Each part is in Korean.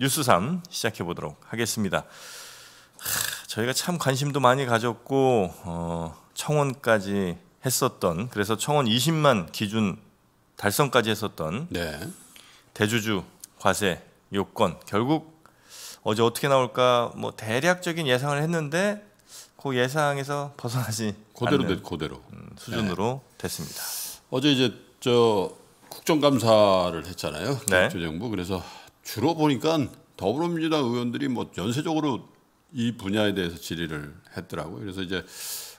뉴스 3 시작해 보도록 하겠습니다. 저희가 참 관심도 많이 가졌고 어, 청원까지 했었던 그래서 청원 20만 기준 달성까지 했었던 네. 대주주 과세 요건 결국 어제 어떻게 나올까 뭐 대략적인 예상을 했는데 그 예상에서 벗어나지 그대로 않 그대로 음, 수준으로 네. 됐습니다. 어제 이제 저 국정감사를 했잖아요. 네. 국정부 그래서 주로 보니까 더불어민주당 의원들이 뭐 연쇄적으로 이 분야에 대해서 질의를 했더라고요. 그래서 이제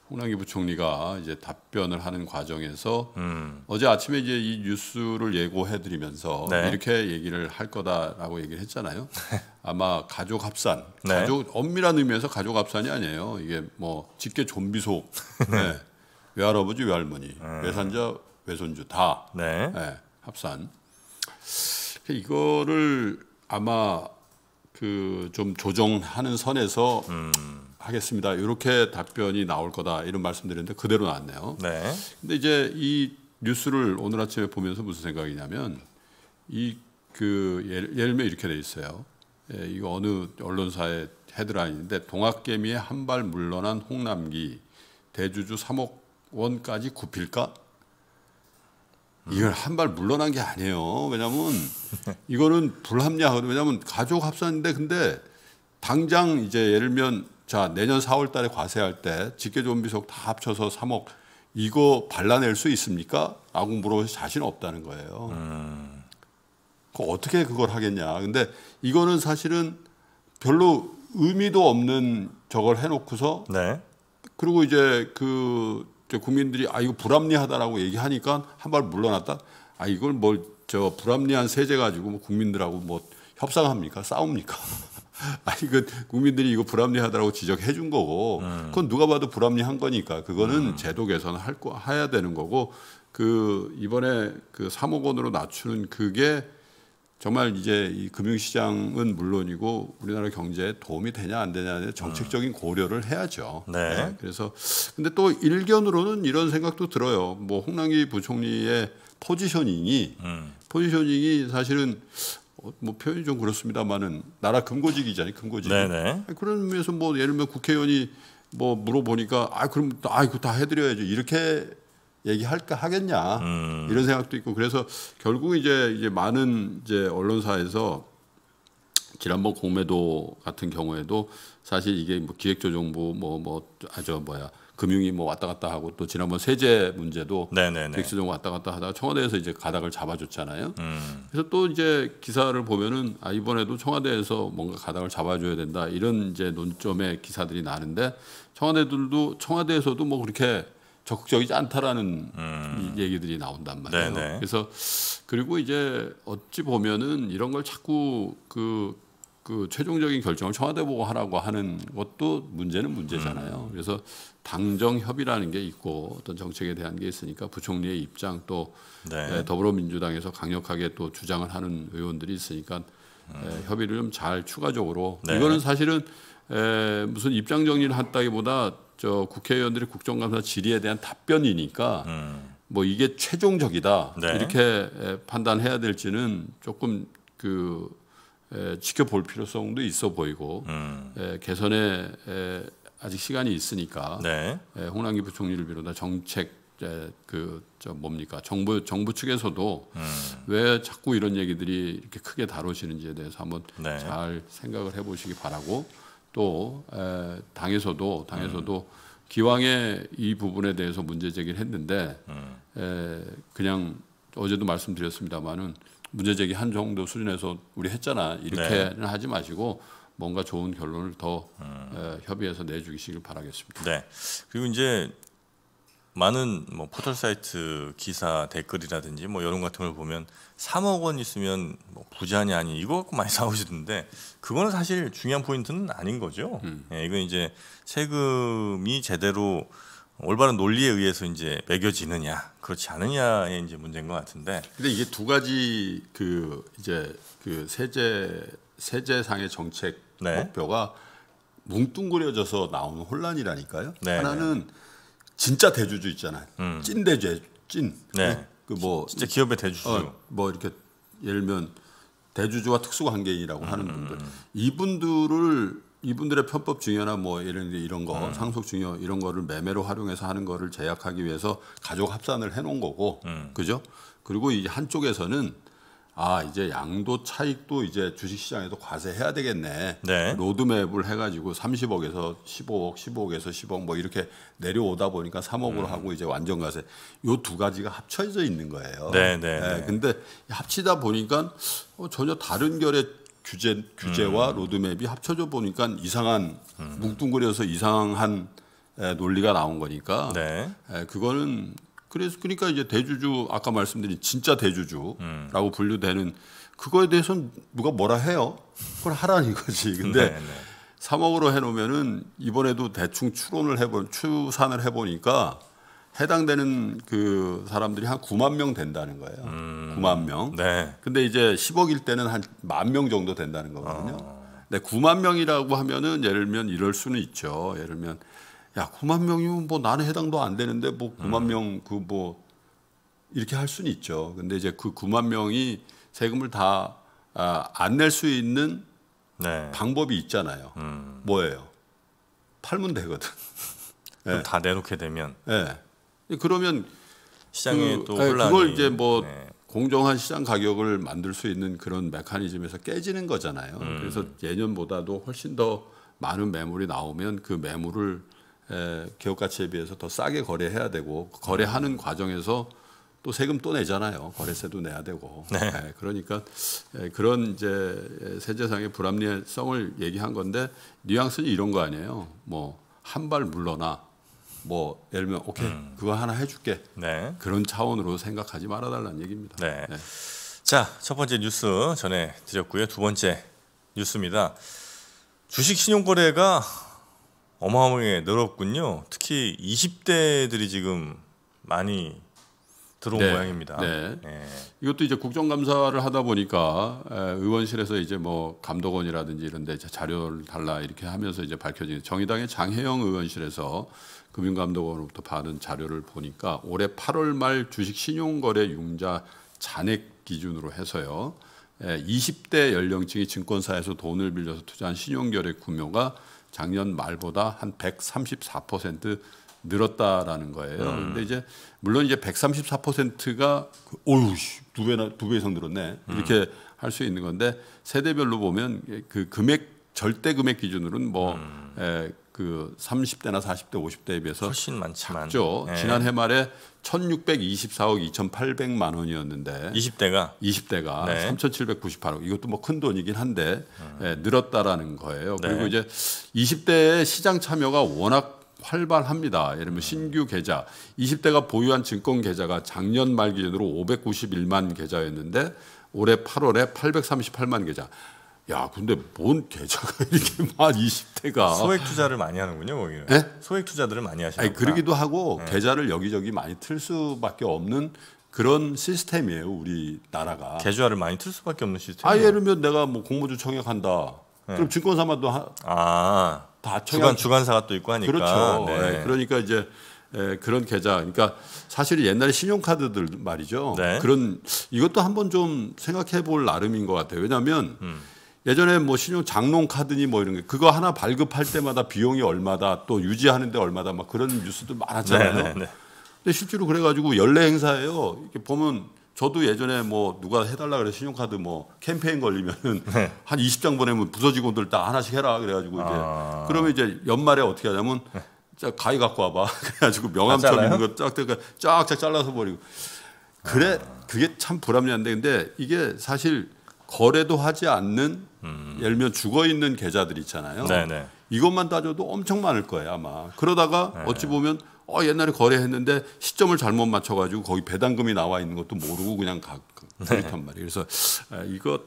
홍남기 부총리가 이제 답변을 하는 과정에서 음. 어제 아침에 이제 이 뉴스를 예고해드리면서 네. 이렇게 얘기를 할 거다라고 얘기를 했잖아요. 아마 가족 합산, 네. 가족 엄밀한 의미에서 가족 합산이 아니에요. 이게 뭐 직계 좀비 속 네. 외할아버지, 외할머니, 음. 외산자, 외손주 다 네. 네, 합산. 이거를 아마 그 좀 조정하는 선에서 음. 하겠습니다. 이렇게 답변이 나올 거다 이런 말씀드렸는데 그대로 나왔네요. 네. 근데 이제 이 뉴스를 오늘 아침에 보면서 무슨 생각이냐면 이 그 예를, 예를 들면 이렇게 돼 있어요. 예, 이거 어느 언론사의 헤드라인인데 동학개미에한 발 물러난 홍남기 대주주 3억 원까지 굽힐까? 이걸 한 발 물러난 게 아니에요. 왜냐하면 이거는 불합리하거든. 왜냐하면 가족 합산인데 근데 당장 이제 예를 들면 자 내년 4월달에 과세할 때 직계존비속 다 합쳐서 3억 이거 발라낼 수 있습니까? 라고 물어보서 자신 없다는 거예요. 음. 그 어떻게 그걸 하겠냐. 근데 이거는 사실은 별로 의미도 없는 저걸 해놓고서 네. 그리고 이제 그 국민들이 아 이거 불합리하다라고 얘기하니까 한 발 물러났다. 아 이걸 뭘 저 불합리한 세제 가지고 뭐 국민들하고 뭐 협상합니까? 싸웁니까? 아니그 국민들이 이거 불합리하다라고 지적해 준 거고 음. 그건 누가 봐도 불합리한 거니까 그거는 음. 제도 개선을 할거 해야 되는 거고 그 이번에 그 3억 원으로 낮추는 그게 정말 이제 이 금융시장은 물론이고 우리나라 경제에 도움이 되냐 안 되냐에 정책적인 고려를 해야죠. 네. 네. 그래서 근데 또 일견으로는 이런 생각도 들어요. 뭐 홍남기 부총리의 포지셔닝이 음. 포지셔닝이 사실은 어, 뭐 표현이 좀 그렇습니다만은 나라 금고직이잖아요. 금고직. 네네. 네. 그런 의미에서 뭐 예를 들면 국회의원이 뭐 물어보니까 아 그럼 아 이거 다 해드려야죠 이렇게 얘기할까 하겠냐 음. 이런 생각도 있고 그래서 결국 이제 이제 많은 이제 언론사에서 지난번 공매도 같은 경우에도 사실 이게 뭐 기획조정부 뭐 뭐 아저 뭐야 금융이 뭐 왔다 갔다 하고 또 지난번 세제 문제도 기획조정부 왔다 갔다 하다가 청와대에서 이제 가닥을 잡아줬잖아요. 음. 그래서 또 이제 기사를 보면은 아 이번에도 청와대에서 뭔가 가닥을 잡아줘야 된다 이런 이제 논점의 기사들이 나는데 청와대들도 청와대에서도 뭐 그렇게 적극적이지 않다라는 음. 얘기들이 나온단 말이에요. 네네. 네. 그래서 그리고 이제 어찌 보면은 이런 걸 자꾸 그, 그 최종적인 결정을 청와대 보고 하라고 하는 것도 문제는 문제잖아요. 음. 그래서 당정 협의라는 게 있고 어떤 정책에 대한 게 있으니까 부총리의 입장 또 네. 예, 더불어민주당에서 강력하게 또 주장을 하는 의원들이 있으니까 예, 음. 협의를 좀 잘 추가적으로 네. 이거는 사실은 에, 예, 무슨 입장 정리를 한다기보다 저 국회의원들이 국정감사 질의에 대한 답변이니까 음. 뭐 이게 최종적이다 네. 이렇게 판단해야 될지는 조금 그 지켜볼 필요성도 있어 보이고 음. 개선에 아직 시간이 있으니까 네. 에, 홍남기 부총리를 비롯한 정책 그저 뭡니까 정부 정부 측에서도 음. 왜 자꾸 이런 얘기들이 이렇게 크게 다뤄지는지에 대해서 한번 네. 잘 생각을 해보시기 바라고 또 에, 당에서도 당에서도 음. 기왕에 이 부분에 대해서 문제 제기를 했는데 음. 에, 그냥 어제도 말씀드렸습니다만은 문제 제기 한 정도 수준에서 우리 했잖아 이렇게는 네. 하지 마시고 뭔가 좋은 결론을 더 음. 에, 협의해서 내주시길 바라겠습니다. 네. 그리고 이제 많은 뭐 포털 사이트 기사 댓글이라든지 뭐 여론 같은 걸 보면 3억 원 있으면 뭐 부자냐 아니 이거 갖고 많이 싸우시던데 그거는 사실 중요한 포인트는 아닌 거죠. 음. 예, 이건 이제 세금이 제대로 올바른 논리에 의해서 이제 매겨지느냐 그렇지 않느냐의 이제 문제인 것 같은데. 근데 이게 두 가지 그 이제 그 세제 세제상의 정책 네. 목표가 뭉뚱그려져서 나오는 혼란이라니까요. 네. 네. 하나는 네. 진짜 대주주 있잖아요. 음. 찐 대주, 찐. 네. 그뭐 그 진짜 기업의 대주주. 어, 뭐 이렇게 예를 들면 대주주와 특수관계인이라고 하는 음, 음, 분들 음. 이분들을 이분들의 편법 중요나뭐 이런 이런 거 음. 상속 중요 이런 거를 매매로 활용해서 하는 거를 제약하기 위해서 가족 합산을 해놓은 거고 음. 그죠? 그리고 이 한쪽에서는 아 이제 양도 차익도 이제 주식시장에도 과세해야 되겠네. 네. 로드맵을 해가지고 30억에서 15억, 15억에서 10억 뭐 이렇게 내려오다 보니까 3억으로 음. 하고 이제 완전 과세. 요 두 가지가 합쳐져 있는 거예요. 네, 네, 예, 네. 근데 합치다 보니까 어, 전혀 다른 결의 규제 규제와 음. 로드맵이 합쳐져 보니까 이상한 음. 뭉뚱그려서 이상한 에, 논리가 나온 거니까 네. 에, 그거는 그래서 그러니까 이제 대주주 아까 말씀드린 진짜 대주주라고 음. 분류되는 그거에 대해서는 누가 뭐라 해요? 그걸 하라는 거지 네, 근데 3억으로 해놓으면은 이번에도 대충 추론을 해본 추산을 해보니까 해당되는 그 사람들이 한 9만 명 된다는 거예요. 음. 9만 명. 네. 근데 이제 10억일 때는 한 만 명 정도 된다는 거거든요. 어. 근 9만 명이라고 하면은 예를 들면 이럴 수는 있죠. 예를 들면 야 9만 명이면 뭐 나는 해당도 안 되는데 뭐 9만 음. 명그 뭐 이렇게 할 수는 있죠. 근데 이제 그 9만 명이 세금을 다 안 낼수 아, 있는 네. 방법이 있잖아요. 음. 뭐예요? 팔면 되거든. 네. 다 내놓게 되면. 네. 그러면 시장에 그, 또 혼란이, 그걸 이제 뭐 네. 공정한 시장 가격을 만들 수 있는 그런 메커니즘에서 깨지는 거잖아요. 음. 그래서 예년보다도 훨씬 더 많은 매물이 나오면 그 매물을 예, 기업 가치에 비해서 더 싸게 거래해야 되고 거래하는 과정에서 또 세금 또 내잖아요. 거래세도 내야 되고. 네. 네, 그러니까 에, 예, 그런 이제 세제상의 불합리성을 얘기한 건데 뉘앙스는 이런 거 아니에요. 뭐 한 발 물러나. 뭐 예를 들면 오케이 음. 그거 하나 해줄게. 네. 그런 차원으로 생각하지 말아달라는 얘기입니다. 네. 네. 자, 첫 번째 뉴스 전해드렸고요. 두 번째 뉴스입니다. 주식 신용거래가 어마어마하게 늘었군요. 특히 20대들이 지금 많이 들어온 네. 모양입니다. 네. 네. 이것도 이제 국정감사를 하다 보니까 의원실에서 이제 뭐 감독원이라든지 이런데 자료를 달라 이렇게 하면서 이제 밝혀진 정의당의 장혜영 의원실에서 금융감독원으로부터 받은 자료를 보니까 올해 8월 말 주식 신용거래 융자 잔액 기준으로 해서요. 20대 연령층이 증권사에서 돈을 빌려서 투자한 신용결래구매가 작년 말보다 한 134% 늘었다라는 거예요. 음. 근데 이제 물론 이제 134%가 어유 그 두 배나 두 배 이상 늘었네 이렇게 음. 할수 있는 건데 세대별로 보면 그 금액 절대 금액 기준으로는 뭐 음. 에, 그 30대나 40대, 50대에 비해서 훨씬 많지만 작죠. 예. 네. 지난해 말에 1,624억 2,800만 원이었는데 20대가 20대가 네. 3,798억 이것도 뭐 큰 돈이긴 한데 음. 예, 늘었다라는 거예요. 네. 그리고 이제 20대의 시장 참여가 워낙 활발합니다. 예를 들면 음. 신규 계좌 20대가 보유한 증권 계좌가 작년 말 기준으로 591만 계좌였는데 올해 8월에 838만 계좌 야, 근데 뭔 계좌가 이렇게 막 20대가 소액 투자를 많이 하는군요, 거기는. 네? 소액 투자들을 많이 하시는. 아니, 그러기도 하고 네. 계좌를 여기저기 많이 틀 수밖에 없는 그런 시스템이에요, 우리 나라가. 계좌를 많이 틀 수밖에 없는 시스템. 아, 예를 들면 내가 뭐 공모주 청약한다. 네. 그럼 증권사마도 하, 아, 다 청약. 주간 주간사가 또 있고 하니까. 그렇죠. 네. 그러니까 이제 에, 그런 계좌. 그러니까 사실 옛날에 신용카드들 말이죠. 네. 그런 이것도 한번 좀 생각해 볼 나름인 것 같아요. 왜냐하면 음. 예전에 뭐 신용 장롱 카드니 뭐 이런 게 그거 하나 발급할 때마다 비용이 얼마다 또 유지하는데 얼마다 막 그런 뉴스도 많았잖아요. 네네, 네, 네 근데 실제로 그래가지고 연례 행사예요. 이렇게 보면 저도 예전에 뭐 누가 해달라 그래 신용카드 뭐 캠페인 걸리면은 네. 한 20장 보내면 부서 직원들 다 하나씩 해라 그래가지고 이제 아... 그러면 이제 연말에 어떻게 하냐면 네. 가위 갖고 와봐 그래가지고 명함처럼 있는 거쫙 쫙쫙 잘라서 버리고 그래 그게 참 불합리한데 근데 이게 사실 거래도 하지 않는 음. 예를 들면 죽어 있는 계좌들 있잖아요. 네네. 네. 이것만 따져도 엄청 많을 거예요 아마. 그러다가 네. 어찌 보면 어, 옛날에 거래했는데 시점을 잘못 맞춰가지고 거기 배당금이 나와 있는 것도 모르고 그냥 가, 네. 그렇단 말이에요. 그래서 아, 이것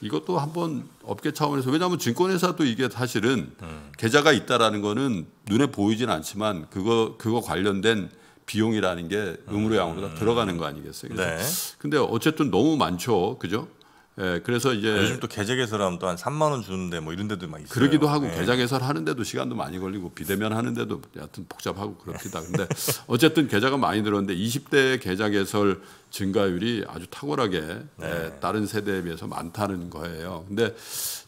이것도 한번 업계 차원에서 왜냐하면 증권회사도 이게 사실은 음. 계좌가 있다라는 거는 눈에 보이진 않지만 그거 그거 관련된 비용이라는 게의무로 양으로 다 음. 들어가는 거 아니겠어요? 그래서 네. 근데 어쨌든 너무 많죠, 그죠? 예, 그래서 이제 아, 요즘 또 계좌 개설하면 또 한 3만 원 주는데 뭐 이런 데도 막 있어요. 그러기도 하고 예. 계좌 개설 하는데도 시간도 많이 걸리고 비대면 하는데도 여하튼 복잡하고 그렇기다. 근데 어쨌든 계좌가 많이 늘었는데 20대 계좌 개설 증가율이 아주 탁월하게 예, 네. 예, 다른 세대에 비해서 많다는 거예요. 근데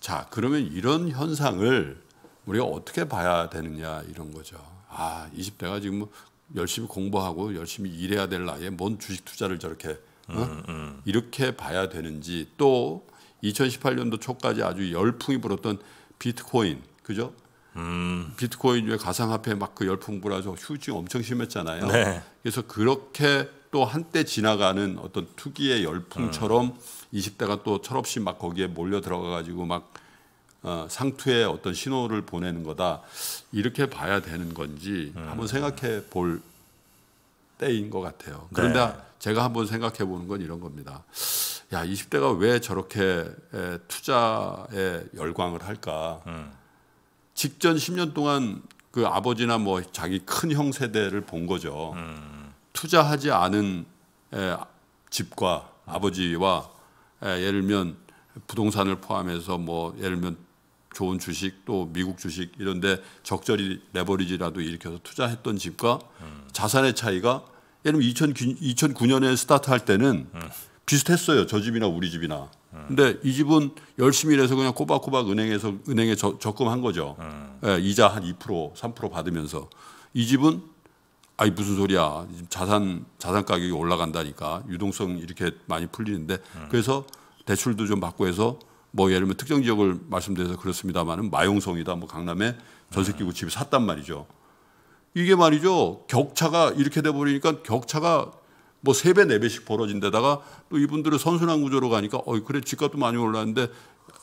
자, 그러면 이런 현상을 우리가 어떻게 봐야 되느냐 이런 거죠. 아, 20대가 지금 뭐 열심히 공부하고 열심히 일해야 될 나이에 뭔 주식 투자를 저렇게 음, 음. 이렇게 봐야 되는지 또 2018년도 초까지 아주 열풍이 불었던 비트코인 그죠? 음. 비트코인 왜 가상화폐 막 그 열풍 불어서 휴지 엄청 심했잖아요. 네. 그래서 그렇게 또 한때 지나가는 어떤 투기의 열풍처럼 음. 20대가 또 철없이 막 거기에 몰려 들어가 가지고 막 어, 상투의 어떤 신호를 보내는 거다 이렇게 봐야 되는 건지 음. 한번 생각해 볼 때인 것 같아요. 네. 그런데 네. 제가 한번 생각해 보는 건 이런 겁니다. 야, 20대가 왜 저렇게 투자에 열광을 할까? 음. 직전 10년 동안 그 아버지나 뭐 자기 큰 형 세대를 본 거죠. 음. 투자하지 않은 에, 집과 아버지와 에, 예를 들면 부동산을 포함해서 뭐 예를 들면 좋은 주식 또 미국 주식 이런데 적절히 레버리지라도 일으켜서 투자했던 집과 음. 자산의 차이가 예를 들면 2 0 0년에 9 스타트할 때는 음. 비슷했어요. 저 집이나 우리 집이나. 음. 근데 이 집은 열심히 일해서 그냥 꼬박꼬박 은행에서 은행에 저, 적금한 거죠. 예, 이자 한2% 3% 받으면서 이 집은 아이 무슨 소리야 자산 자산 가격이 올라간다니까 유동성 이렇게 많이 풀리는데 그래서 대출도 좀 받고 해서 뭐 예를 들면 특정 지역을 말씀드려서 그렇습니다만은 마용성이다 뭐 강남에 전세끼고 집을 샀단 말이죠. 이게 말이죠. 격차가 이렇게 돼 버리니까 격차가 뭐 세 배 네배씩 벌어진 데다가 또 이분들은 선순환 구조로 가니까 어이 그래 집값도 많이 올랐는데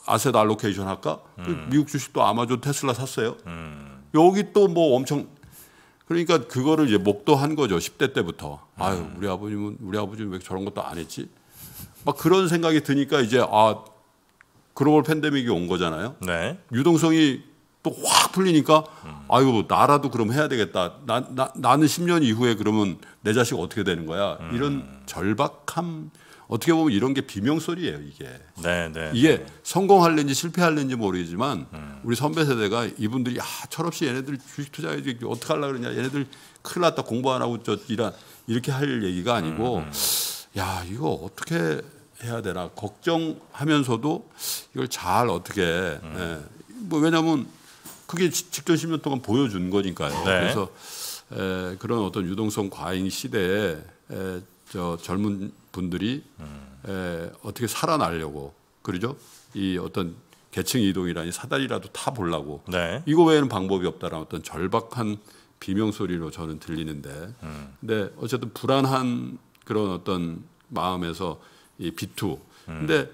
아셋 알로케이션 할까? 그 음. 미국 주식도 아마존 테슬라 샀어요. 음. 여기 또 뭐 엄청 그러니까 그거를 이제 목도한 거죠. 10대 때부터. 음. 아유, 우리 아버님은 우리 아버지는 왜 저런 것도 안 했지? 막 그런 생각이 드니까 이제 아 글로벌 팬데믹이 온 거잖아요. 네. 유동성이 또 확 풀리니까 음. 아유 나라도 그럼 해야 되겠다. 나, 나, 나는 10년 이후에 그러면 내 자식 어떻게 되는 거야. 음. 이런 절박함 어떻게 보면 이런 게 비명 소리예요 이게. 네, 네, 이게 네. 성공할는지 실패할는지 모르지만 음. 우리 선배 세대가 이분들이 야 철없이 얘네들 주식 투자해 어떻게 하려 그러냐 얘네들 큰일 났다 공부 안 하고 저 이라 이렇게 할 얘기가 아니고 음, 음. 야 이거 어떻게 해야 되나 걱정하면서도 이걸 잘 어떻게 음. 예. 뭐 왜냐하면 그게 직전 10년 동안 보여준 거니까요. 네. 그래서 에, 예, 그런 어떤 유동성 과잉 시대에 에, 예, 저 젊은 분들이 음. 에, 예, 어떻게 살아나려고 그러죠? 이 어떤 계층 이동이라니 사다리라도 타 보려고 네. 이거 외에는 방법이 없다라는 어떤 절박한 비명 소리로 저는 들리는데 음. 근데 어쨌든 불안한 그런 어떤 마음에서 이 B2. 근데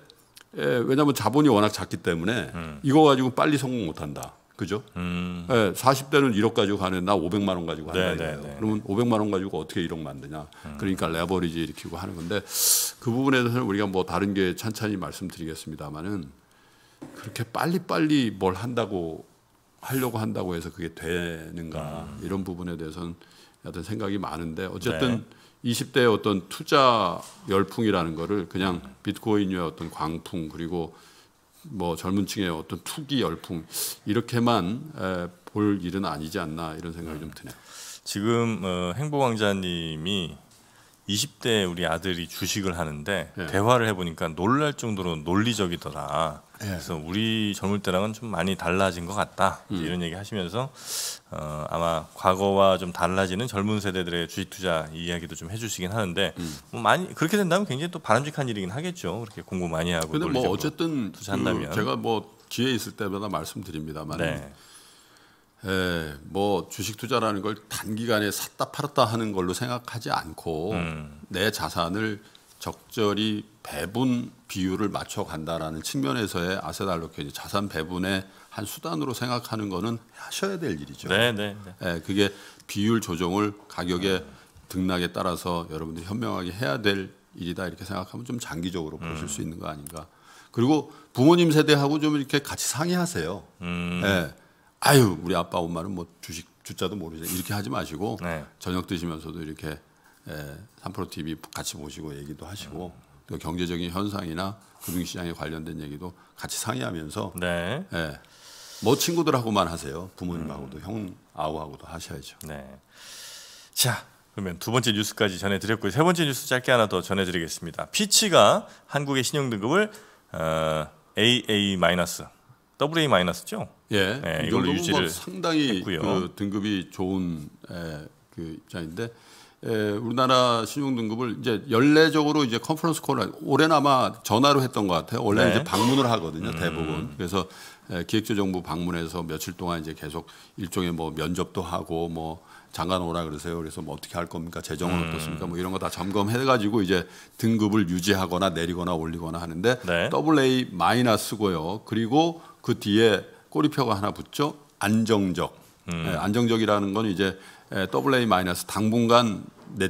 예, 왜냐하면 자본이 워낙 작기 때문에 이거 가지고 빨리 성공 못한다. 그죠? 음. 예, 네, 40대는 1억 가지고 가는 나 500만 원 가지고 한다 네, 네, 거예요 네. 그러면 500만 원 가지고 어떻게 1억 만드냐? 음. 그러니까 레버리지 일으키고 하는 건데 그 부분에 대해서는 우리가 뭐 다른 게 찬찬히 말씀드리겠습니다마는 그렇게 빨리빨리 뭘 한다고 하려고 한다고 해서 그게 되는가 음. 이런 부분에 대해서는 어떤 생각이 많은데 어쨌든 네. 20대의 어떤 투자 열풍이라는 거를 그냥 비트코인의 어떤 광풍 그리고 뭐 젊은 층의 어떤 투기 열풍 이렇게만 볼 일은 아니지 않나 이런 생각이 좀 드네요. 지금 어, 행보왕자님이 20대 우리 아들이 주식을 하는데 예. 대화를 해보니까 놀랄 정도로 논리적이더라. 예. 그래서 우리 젊을 때랑은 좀 많이 달라진 것 같다. 음. 이런 얘기 하시면서 어, 아마 과거와 좀 달라지는 젊은 세대들의 주식 투자 이야기도 좀 해주시긴 하는데 음. 뭐 많이 그렇게 된다면 굉장히 또 바람직한 일이긴 하겠죠. 그렇게 공부 많이 하고. 근데 뭐 어쨌든 투자한다면 그 제가 뭐 기회 있을 때마다 말씀드립니다만. 네. 에, 예, 뭐 주식 투자라는 걸 단기간에 샀다 팔았다 하는 걸로 생각하지 않고 음. 내 자산을 적절히 배분 비율을 맞춰 간다라는 측면에서의 아세 달로케 자산 배분의 한 수단으로 생각하는 거는 하셔야 될 일이죠. 네, 네. 네. 예, 그게 비율 조정을 가격의 음. 등락에 따라서 여러분들이 현명하게 해야 될 일이다 이렇게 생각하면 좀 장기적으로 음. 보실 수 있는 거 아닌가. 그리고 부모님 세대하고 좀 이렇게 같이 상의하세요. 음. 예. 아유 우리 아빠 엄마는 뭐 주식 주자도 모르죠 이렇게 하지 마시고 네. 저녁 드시면서도 이렇게 에, 3프로 TV 같이 보시고 얘기도 하시고 음. 또 경제적인 현상이나 금융시장에 관련된 얘기도 같이 상의하면서 네. 에, 뭐 친구들하고만 하세요 부모님하고도 음. 형 아우하고도 하셔야죠. 네. 자 그러면 두 번째 뉴스까지 전해드렸고요. 세 번째 뉴스 짧게 하나 더 전해드리겠습니다. 피치가 한국의 신용등급을 어, AA- WA 마이너스죠? 예. 네, 이걸로 유지를 뭐 상당히 했고요. 그 등급이 좋은 에, 그 입장인데 에, 우리나라 신용 등급을 이제 연례적으로 이제 컨퍼런스 콜올해나마 전화로 했던 것 같아요. 원래 네. 이제 방문을 하거든요. 음. 대부분. 그래서 에, 기획재정부 방문해서 며칠 동안 이제 계속 일종의 뭐 면접도 하고 뭐 장관 오라 그러세요. 그래서 뭐 어떻게 할 겁니까? 재정은 음. 어떻습니까? 뭐 이런 거 다 점검해가지고 이제 등급을 유지하거나 내리거나 올리거나 하는데 네. AA 마이너스고요. 그리고 그 뒤에 꼬리표가 하나 붙죠. 안정적. 음. 네, 안정적이라는 건 이제 AA 예, 마이너스 당분간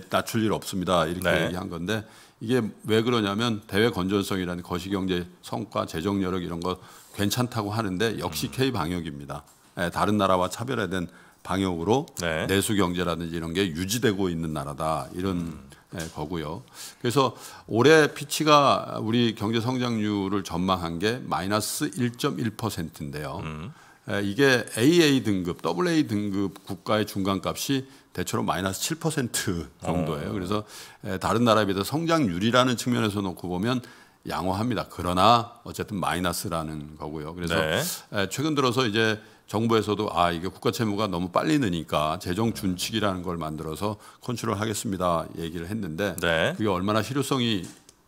낮출 일 없습니다. 이렇게 네. 얘기한 건데 이게 왜 그러냐면 대외 건전성이라는 거시경제 성과 재정 여력 이런 거 괜찮다고 하는데 역시 음. K 방역입니다. 예, 다른 나라와 차별화된 방역으로 네. 내수 경제라든지 이런 게 유지되고 있는 나라다 이런 음. 예, 거고요. 그래서 올해 피치가 우리 경제 성장률을 전망한 게 마이너스 1.1%인데요. 음. 예, 이게 AA 등급, AA 등급 국가의 중간값이 대체로 마이너스 7% 정도예요. 어. 그래서 예, 다른 나라에 비해서 성장률이라는 측면에서 놓고 보면 양호합니다. 그러나 어쨌든 마이너스라는 거고요. 그래서 네. 최근 들어서 이제 정부에서도 아 이게 국가 채무가 너무 빨리 느니까 재정 준칙이라는 걸 만들어서 컨트롤 하겠습니다 얘기를 했는데 네. 그게 얼마나 실효성이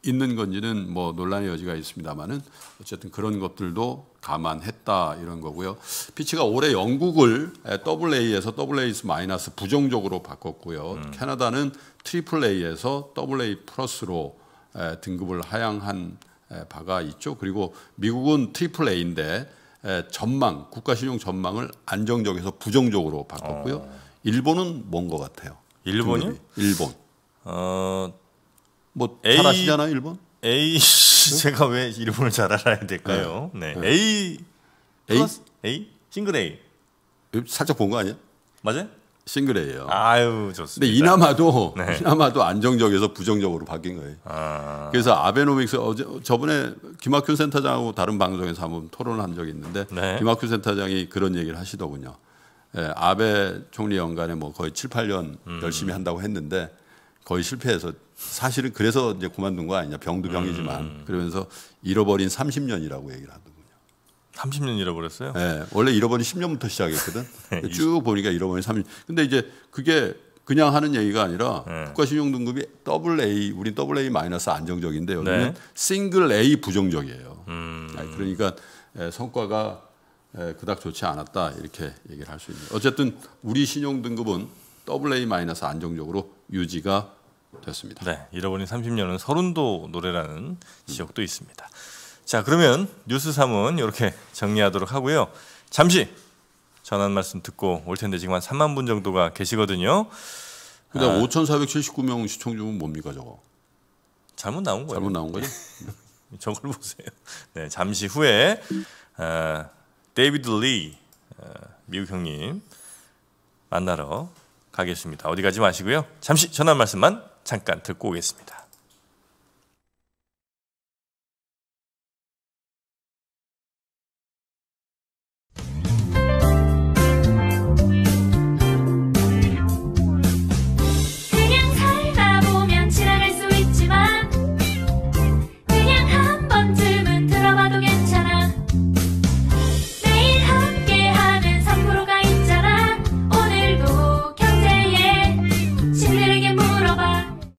있는 건지는 뭐 논란의 여지가 있습니다만은 어쨌든 그런 것들도 감안했다 이런 거고요. 피치가 올해 영국을 AA에서 AA- 마이너스 부정적으로 바꿨고요. 음. 캐나다는 AAA에서 AA 플러스로 등급을 하향한 바가 있죠. 그리고 미국은 AAA인데 전망, 국가 신용 전망을 안정적에서 부정적으로 바꿨고요. 어. 일본은 뭔 것 같아요? 일본이? 일본. 어, 뭐 A... 잘 아시잖아 일본. A 제가 왜 일본을 잘 알아야 될까요? 네, 네. 네. A A A 싱글 A. 살짝 본 거 아니야? 맞아요? 싱글이에요. 아유 좋습니다. 근데 이나마도 네. 이나마도 안정적에서 부정적으로 바뀐 거예요. 아. 그래서 아베노믹스 어제 저번에 김학균 센터장하고 다른 방송에서 한번 토론한 적이 있는데 네. 김학균 센터장이 그런 얘기를 하시더군요. 예, 아베 총리 연간에 뭐 거의 7, 8년 음. 열심히 한다고 했는데 거의 실패해서 사실은 그래서 이제 그만둔 거 아니냐 병도 병이지만 음. 그러면서 잃어버린 30년이라고 얘기를 하더라고요. 30년 잃어버렸어요? 네. 원래 잃어버린 10년부터 시작했거든. 네, 쭉 보니까 잃어버린 30. 근데 이제 그게 그냥 하는 얘기가 아니라 네. 예. 국가 신용 등급이 더 A, 우린 더 A 마이너스 안정적인데 여기 네. 싱글 A 부정적이에요. 음. 아, 그러니까 성과가 그닥 좋지 않았다 이렇게 얘기를 할 수 있는. 어쨌든 우리 신용 등급은 더 A 마이너스 안정적으로 유지가 됐습니다. 네, 잃어버린 30년은 서른도 노래라는 지적도 음. 있습니다. 자, 그러면 뉴스 3은 이렇게 정리하도록 하고요. 잠시 전한 말씀 듣고 올 텐데 지금 한 3만 분 정도가 계시거든요. 근데 아, 5,479명 시청 주면 뭡니까 저거? 잘못 나온 거예요. 잘못 나온 거죠? 저걸 보세요. 네, 잠시 후에 어, 데이비드 리 어, 미국 형님 만나러 가겠습니다. 어디 가지 마시고요. 잠시 전한 말씀만 잠깐 듣고 오겠습니다.